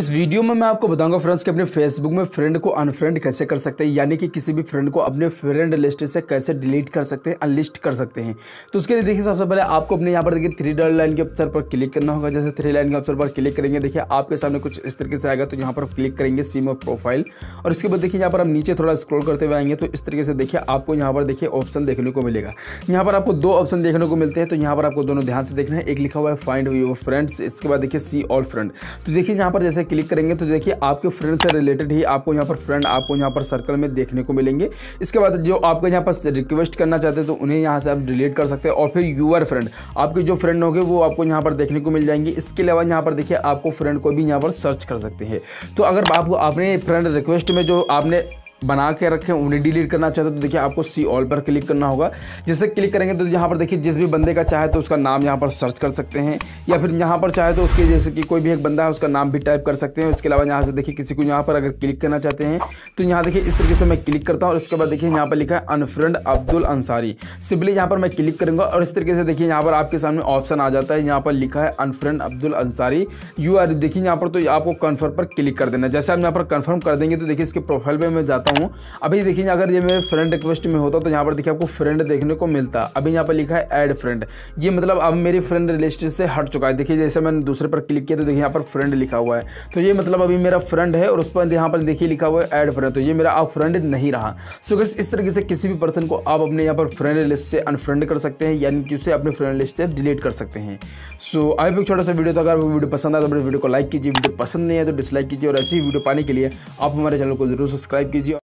इस वीडियो में मैं आपको बताऊंगा फ्रेंड्स कि अपने फेसबुक में फ्रेंड को अनफ्रेंड कैसे कर सकते हैं यानी कि किसी भी फ्रेंड को अपने फ्रेंड लिस्ट से कैसे डिलीट कर सकते हैं अनलिस्ट कर सकते हैं तो उसके लिए देखिए सबसे पहले आपको अपने यहाँ पर देखिए थ्री डर लाइन के ऑप्शन पर क्लिक करना होगा जैसे थ्री लाइन के ऑप्शन पर क्लिक करेंगे देखिए आपके सामने कुछ इस तरीके से आएगा तो यहाँ पर क्लिक करेंगे सीम और प्रोफाइल और इसके बाद देखिए यहाँ पर हम नीचे थोड़ा स्क्रोल करते हुए आएंगे तो इस तरीके से देखिए आपको यहाँ पर देखिए ऑप्शन देखने को मिलेगा यहाँ पर आपको दो ऑप्शन देखने को मिलते हैं तो यहाँ पर आपको दोनों ध्यान से देखना है एक लिखा हुआ है फाइंड योर फ्रेंड्स इसके बाद देखिए सी ऑल फ्रेंड तो देखिए यहाँ पर जैसे क्लिक करेंगे तो देखिए आपके फ्रेंड से रिलेटेड ही आपको यहाँ पर फ्रेंड आपको यहाँ पर सर्कल में देखने को मिलेंगे इसके बाद जो आपका यहाँ पर रिक्वेस्ट करना चाहते हैं तो उन्हें यहाँ से आप डिलीट कर सकते हैं और फिर यूअर फ्रेंड आपके जो फ्रेंड होंगे वो आपको यहाँ पर देखने को मिल जाएंगे इसके अलावा यहाँ पर देखिए आपको फ्रेंड को भी यहाँ पर सर्च कर सकते हैं तो अगर आपको आपने फ्रेंड रिक्वेस्ट में जो आपने बना के रखें उन्हें डिलीट करना चाहते हैं तो देखिए आपको सी ऑल पर क्लिक करना होगा जैसे क्लिक करेंगे तो यहाँ पर देखिए जिस भी बंदे का चाहे तो उसका नाम यहाँ पर सर्च कर सकते हैं या फिर यहाँ पर चाहे तो उसके जैसे कि कोई भी एक बंदा है उसका नाम भी टाइप कर सकते हैं उसके अलावा यहाँ से देखिए किसी को यहाँ पर अगर क्लिक करना चाहते हैं तो यहाँ देखिए इस तरीके से मैं क्लिक करता हूँ और उसके बाद देखिए यहाँ पर लिखा है अनफ्रेंड अब्दुल अंसारी सिंपली यहाँ पर मैं क्लिक करूँगा और इस तरीके से देखिए यहाँ पर आपके सामने ऑप्शन आ जाता है यहाँ पर लिखा है unfriend Abdul Ansari you are देखिए यहाँ पर तो आपको कन्फर्म पर क्लिक कर देना जैसे आप यहाँ पर कन्फर्म कर देंगे तो देखिए इसके प्रोफाइल पर मैं जाता दिखाता हूँ अभी देखिए अगर ये मेरे फ्रेंड रिक्वेस्ट में होता तो यहाँ पर देखिए आपको फ्रेंड देखने को मिलता अभी यहाँ पर लिखा है एड फ्रेंड ये मतलब अब मेरी फ्रेंड लिस्ट से हट चुका है देखिए जैसे मैंने दूसरे पर क्लिक किया तो देखिए यहाँ पर फ्रेंड लिखा हुआ है तो ये मतलब अभी मेरा फ्रेंड है और उस पर यहाँ पर देखिए लिखा हुआ है एड फ्रेंड तो ये मेरा अब फ्रेंड नहीं रहा सो गैस इस तरीके से किसी भी पर्सन को आप अपने यहाँ पर फ्रेंड लिस्ट से अनफ्रेंड कर सकते हैं यानी कि उसे अपने फ्रेंड लिस्ट से डिलीट कर सकते हैं सो आई भी एक छोटा सा वीडियो था अगर वीडियो पसंद आया तो अपने वीडियो को लाइक कीजिए वीडियो पसंद नहीं है तो डिसलाइक कीजिए और ऐसी वीडियो पाने के लिए आप हमारे चैनल को जरूर सब्सक्राइब कीजिए